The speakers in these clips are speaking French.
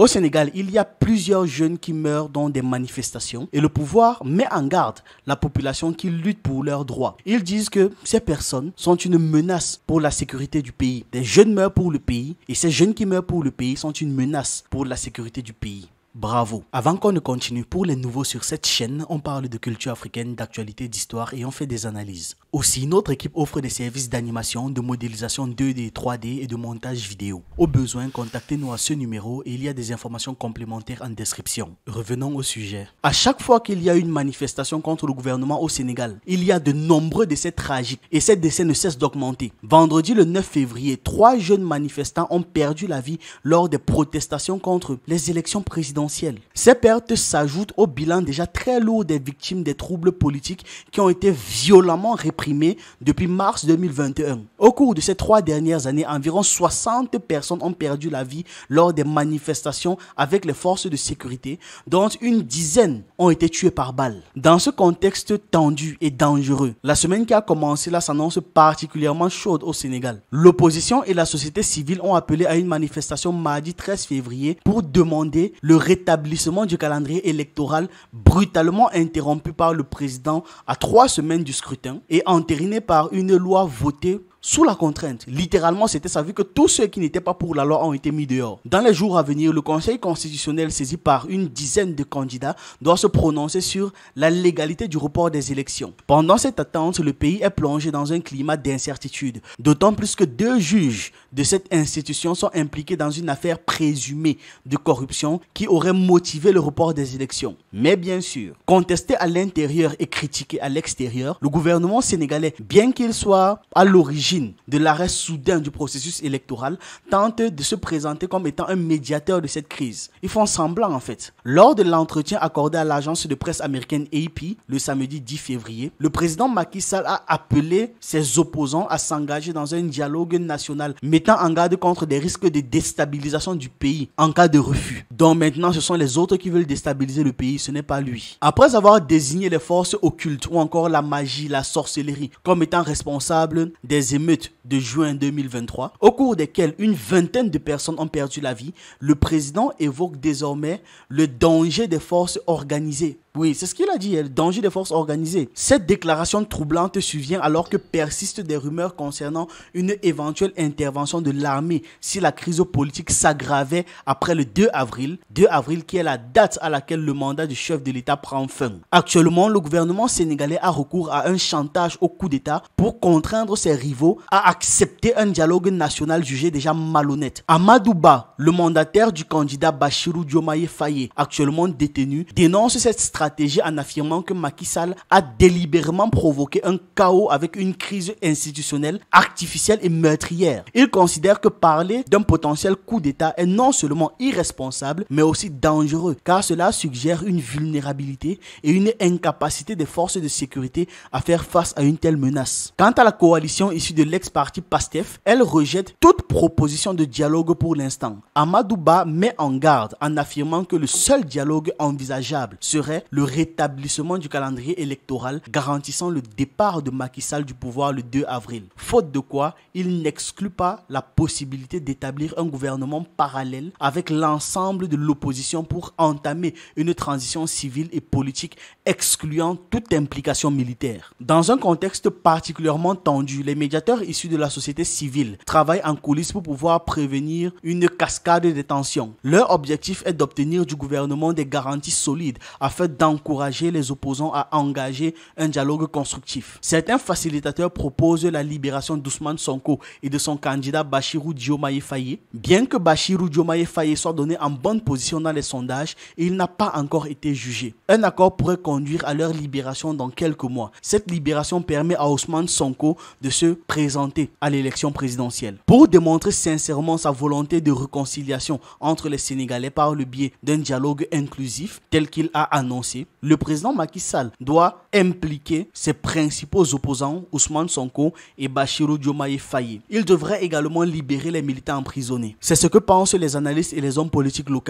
Au Sénégal, il y a plusieurs jeunes qui meurent dans des manifestations et le pouvoir met en garde la population qui lutte pour leurs droits. Ils disent que ces personnes sont une menace pour la sécurité du pays. Des jeunes meurent pour le pays et ces jeunes qui meurent pour le pays sont une menace pour la sécurité du pays. Bravo. Avant qu'on ne continue, pour les nouveaux sur cette chaîne, on parle de culture africaine, d'actualité, d'histoire et on fait des analyses. Aussi, notre équipe offre des services d'animation, de modélisation 2D, 3D et de montage vidéo. Au besoin, contactez-nous à ce numéro et il y a des informations complémentaires en description. Revenons au sujet. À chaque fois qu'il y a une manifestation contre le gouvernement au Sénégal, il y a de nombreux décès tragiques et ces décès ne cessent d'augmenter. Vendredi le 9 février, trois jeunes manifestants ont perdu la vie lors des protestations contre les élections présidentielles ces pertes s'ajoutent au bilan déjà très lourd des victimes des troubles politiques qui ont été violemment réprimés depuis mars 2021. Au cours de ces trois dernières années, environ 60 personnes ont perdu la vie lors des manifestations avec les forces de sécurité, dont une dizaine ont été tuées par balles. Dans ce contexte tendu et dangereux, la semaine qui a commencé là s'annonce particulièrement chaude au Sénégal. L'opposition et la société civile ont appelé à une manifestation mardi 13 février pour demander le rétablissement du calendrier électoral brutalement interrompu par le président à trois semaines du scrutin et entériné par une loi votée sous la contrainte. Littéralement, c'était sa vie que tous ceux qui n'étaient pas pour la loi ont été mis dehors. Dans les jours à venir, le Conseil constitutionnel, saisi par une dizaine de candidats, doit se prononcer sur la légalité du report des élections. Pendant cette attente, le pays est plongé dans un climat d'incertitude, d'autant plus que deux juges de cette institution sont impliqués dans une affaire présumée de corruption qui aurait motivé le report des élections. Mais bien sûr, contesté à l'intérieur et critiqué à l'extérieur, le gouvernement sénégalais, bien qu'il soit à l'origine de l'arrêt soudain du processus électoral, tente de se présenter comme étant un médiateur de cette crise. Ils font semblant en fait. Lors de l'entretien accordé à l'agence de presse américaine AP le samedi 10 février, le président Macky Sall a appelé ses opposants à s'engager dans un dialogue national mettant en garde contre des risques de déstabilisation du pays en cas de refus. Donc maintenant, ce sont les autres qui veulent déstabiliser le pays, ce n'est pas lui. Après avoir désigné les forces occultes ou encore la magie, la sorcellerie comme étant responsables des émotions de juin 2023, au cours desquels une vingtaine de personnes ont perdu la vie, le président évoque désormais le danger des forces organisées. Oui, c'est ce qu'il a dit, le hein. danger des forces organisées. Cette déclaration troublante survient alors que persistent des rumeurs concernant une éventuelle intervention de l'armée si la crise politique s'aggravait après le 2 avril, 2 avril qui est la date à laquelle le mandat du chef de l'État prend fin. Actuellement, le gouvernement sénégalais a recours à un chantage au coup d'État pour contraindre ses rivaux à accepter un dialogue national jugé déjà malhonnête. Amadouba, le mandataire du candidat Bachirou Diomaye Faye, actuellement détenu, dénonce cette stratégie stratégie en affirmant que Macky Sall a délibérément provoqué un chaos avec une crise institutionnelle artificielle et meurtrière. Il considère que parler d'un potentiel coup d'État est non seulement irresponsable, mais aussi dangereux, car cela suggère une vulnérabilité et une incapacité des forces de sécurité à faire face à une telle menace. Quant à la coalition issue de l'ex-parti PASTEF, elle rejette toute proposition de dialogue pour l'instant. Amadouba met en garde en affirmant que le seul dialogue envisageable serait le rétablissement du calendrier électoral garantissant le départ de Macky Sall du pouvoir le 2 avril. Faute de quoi, il n'exclut pas la possibilité d'établir un gouvernement parallèle avec l'ensemble de l'opposition pour entamer une transition civile et politique excluant toute implication militaire. Dans un contexte particulièrement tendu, les médiateurs issus de la société civile travaillent en coulisses pour pouvoir prévenir une cascade de tensions. Leur objectif est d'obtenir du gouvernement des garanties solides afin d'encourager les opposants à engager un dialogue constructif. Certains facilitateurs proposent la libération d'Ousmane Sonko et de son candidat Bachirou Diomaye Faye. Bien que Bachirou Diomaye Faye soit donné en bonne position dans les sondages, il n'a pas encore été jugé. Un accord pourrait conduire à leur libération dans quelques mois. Cette libération permet à Ousmane Sonko de se présenter à l'élection présidentielle. Pour démontrer sincèrement sa volonté de réconciliation entre les Sénégalais par le biais d'un dialogue inclusif tel qu'il a annoncé le président Macky Sall doit impliquer ses principaux opposants Ousmane Sonko et Bachirou Diomaye Faye. Il devrait également libérer les militants emprisonnés. C'est ce que pensent les analystes et les hommes politiques locaux.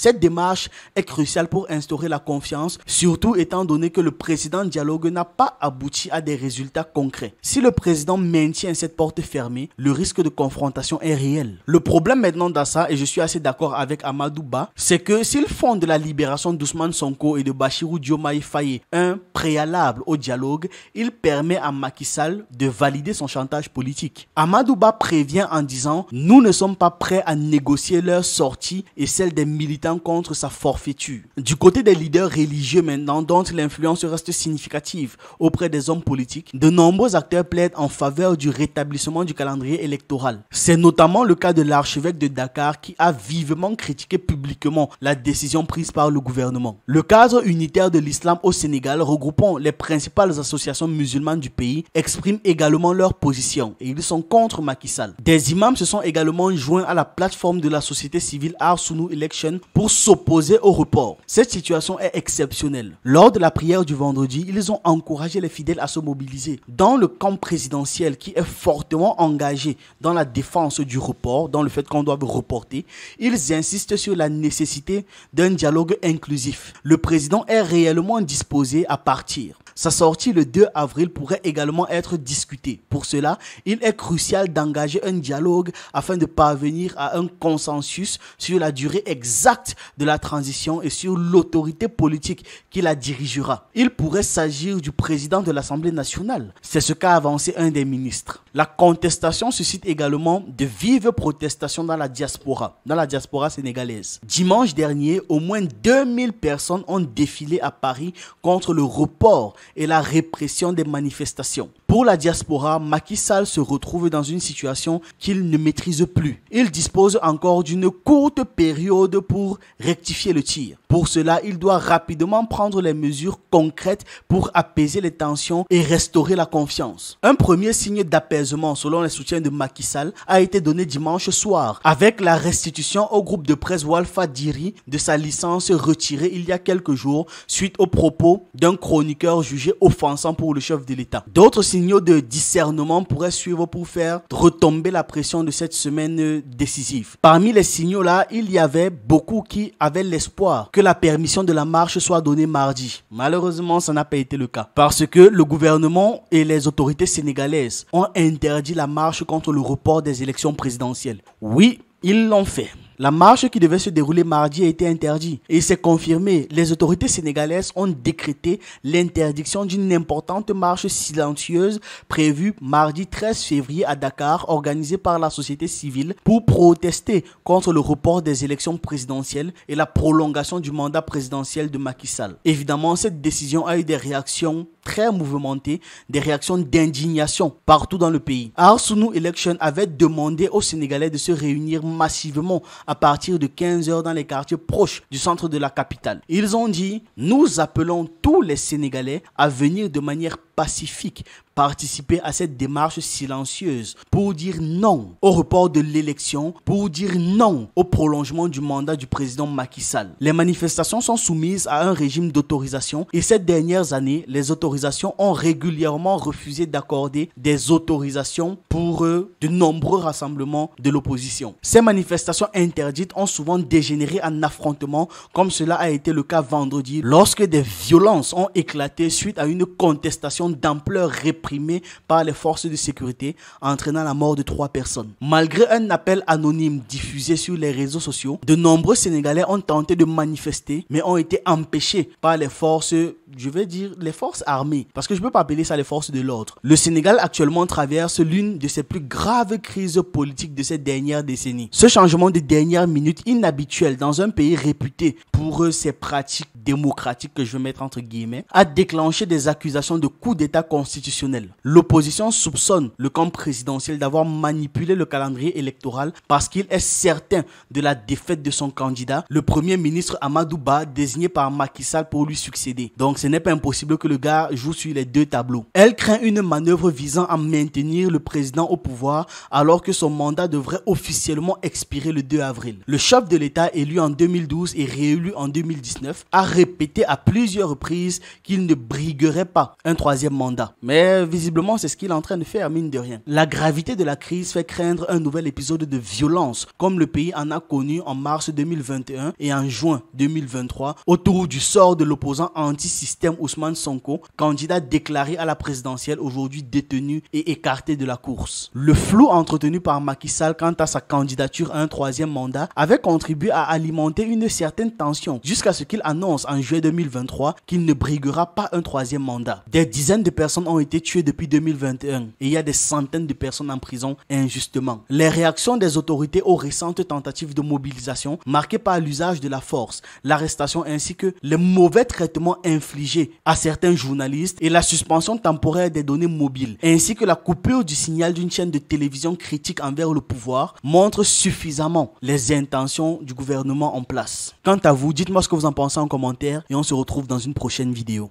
Cette démarche est cruciale pour instaurer la confiance, surtout étant donné que le président Dialogue n'a pas abouti à des résultats concrets. Si le président maintient cette porte fermée, le risque de confrontation est réel. Le problème maintenant d'Assa, et je suis assez d'accord avec Amadou Ba, c'est que s'ils font de la libération d'Ousmane Sonko et de Bachirou Diomaye Faye un préalable au dialogue, il permet à Macky Sall de valider son chantage politique. Amadou Ba prévient en disant « Nous ne sommes pas prêts à négocier leur sortie et celle des militants contre sa forfaiture. Du côté des leaders religieux maintenant, dont l'influence reste significative auprès des hommes politiques, de nombreux acteurs plaident en faveur du rétablissement du calendrier électoral. C'est notamment le cas de l'archevêque de Dakar qui a vivement critiqué publiquement la décision prise par le gouvernement. Le cadre unitaire de l'islam au Sénégal, regroupant les principales associations musulmanes du pays, exprime également leur position et ils sont contre Macky Sall. Des imams se sont également joints à la plateforme de la société civile Arsunu Election pour s'opposer au report. Cette situation est exceptionnelle. Lors de la prière du vendredi, ils ont encouragé les fidèles à se mobiliser dans le camp présidentiel qui est fortement engagé dans la défense du report, dans le fait qu'on doit reporter. Ils insistent sur la nécessité d'un dialogue inclusif. Le président est réellement disposé à partir. Sa sortie le 2 avril pourrait également être discutée. Pour cela, il est crucial d'engager un dialogue afin de parvenir à un consensus sur la durée exacte de la transition et sur l'autorité politique qui la dirigera. Il pourrait s'agir du président de l'Assemblée nationale. C'est ce qu'a avancé un des ministres. La contestation suscite également de vives protestations dans la diaspora, dans la diaspora sénégalaise. Dimanche dernier, au moins 2000 personnes ont défilé à Paris contre le report et la répression des manifestations. Pour la diaspora, Macky Sall se retrouve dans une situation qu'il ne maîtrise plus. Il dispose encore d'une courte période pour rectifier le tir. Pour cela, il doit rapidement prendre les mesures concrètes pour apaiser les tensions et restaurer la confiance. Un premier signe d'apaisement, selon les soutiens de Macky Sall, a été donné dimanche soir avec la restitution au groupe de presse Walfa Diri de sa licence retirée il y a quelques jours suite aux propos d'un chroniqueur jugé offensant pour le chef de l'État. D'autres signaux de discernement pourraient suivre pour faire retomber la pression de cette semaine décisive. Parmi les signaux là, il y avait beaucoup qui avaient l'espoir que la permission de la marche soit donnée mardi. Malheureusement, ça n'a pas été le cas parce que le gouvernement et les autorités sénégalaises ont interdit la marche contre le report des élections présidentielles. Oui, ils l'ont fait. La marche qui devait se dérouler mardi a été interdite et c'est confirmé. Les autorités sénégalaises ont décrété l'interdiction d'une importante marche silencieuse prévue mardi 13 février à Dakar organisée par la société civile pour protester contre le report des élections présidentielles et la prolongation du mandat présidentiel de Macky Sall. Évidemment, cette décision a eu des réactions très mouvementées, des réactions d'indignation partout dans le pays. Arsounou Election avait demandé aux Sénégalais de se réunir massivement à partir de 15h dans les quartiers proches du centre de la capitale. Ils ont dit, nous appelons tous les Sénégalais à venir de manière pacifique participer à cette démarche silencieuse pour dire non au report de l'élection, pour dire non au prolongement du mandat du président Macky Sall. Les manifestations sont soumises à un régime d'autorisation et ces dernières années, les autorisations ont régulièrement refusé d'accorder des autorisations pour euh, de nombreux rassemblements de l'opposition. Ces manifestations interdites ont souvent dégénéré en affrontements comme cela a été le cas vendredi lorsque des violences ont éclaté suite à une contestation d'ampleur réprimée par les forces de sécurité, entraînant la mort de trois personnes. Malgré un appel anonyme diffusé sur les réseaux sociaux, de nombreux Sénégalais ont tenté de manifester, mais ont été empêchés par les forces, je vais dire, les forces armées, parce que je ne peux pas appeler ça les forces de l'ordre. Le Sénégal actuellement traverse l'une de ses plus graves crises politiques de ces dernières décennies. Ce changement de dernière minute inhabituel dans un pays réputé pour ses pratiques démocratiques que je vais mettre entre guillemets, a déclenché des accusations de coup d'État constitutionnel L'opposition soupçonne le camp présidentiel d'avoir manipulé le calendrier électoral parce qu'il est certain de la défaite de son candidat, le premier ministre Amadou Ba, désigné par Macky Sall pour lui succéder. Donc ce n'est pas impossible que le gars joue sur les deux tableaux. Elle craint une manœuvre visant à maintenir le président au pouvoir alors que son mandat devrait officiellement expirer le 2 avril. Le chef de l'État élu en 2012 et réélu en 2019 a répété à plusieurs reprises qu'il ne briguerait pas un troisième mandat. Mais visiblement, c'est ce qu'il est en train de faire, mine de rien. La gravité de la crise fait craindre un nouvel épisode de violence, comme le pays en a connu en mars 2021 et en juin 2023, autour du sort de l'opposant anti-système Ousmane Sonko, candidat déclaré à la présidentielle aujourd'hui détenu et écarté de la course. Le flou entretenu par Macky Sall quant à sa candidature à un troisième mandat avait contribué à alimenter une certaine tension jusqu'à ce qu'il annonce en juin 2023 qu'il ne briguera pas un troisième mandat. Des dizaines de personnes ont été tuées depuis 2021 et il y a des centaines de personnes en prison injustement. Les réactions des autorités aux récentes tentatives de mobilisation marquées par l'usage de la force, l'arrestation ainsi que les mauvais traitements infligés à certains journalistes et la suspension temporaire des données mobiles ainsi que la coupure du signal d'une chaîne de télévision critique envers le pouvoir montrent suffisamment les intentions du gouvernement en place. Quant à vous, dites-moi ce que vous en pensez en commentaire et on se retrouve dans une prochaine vidéo.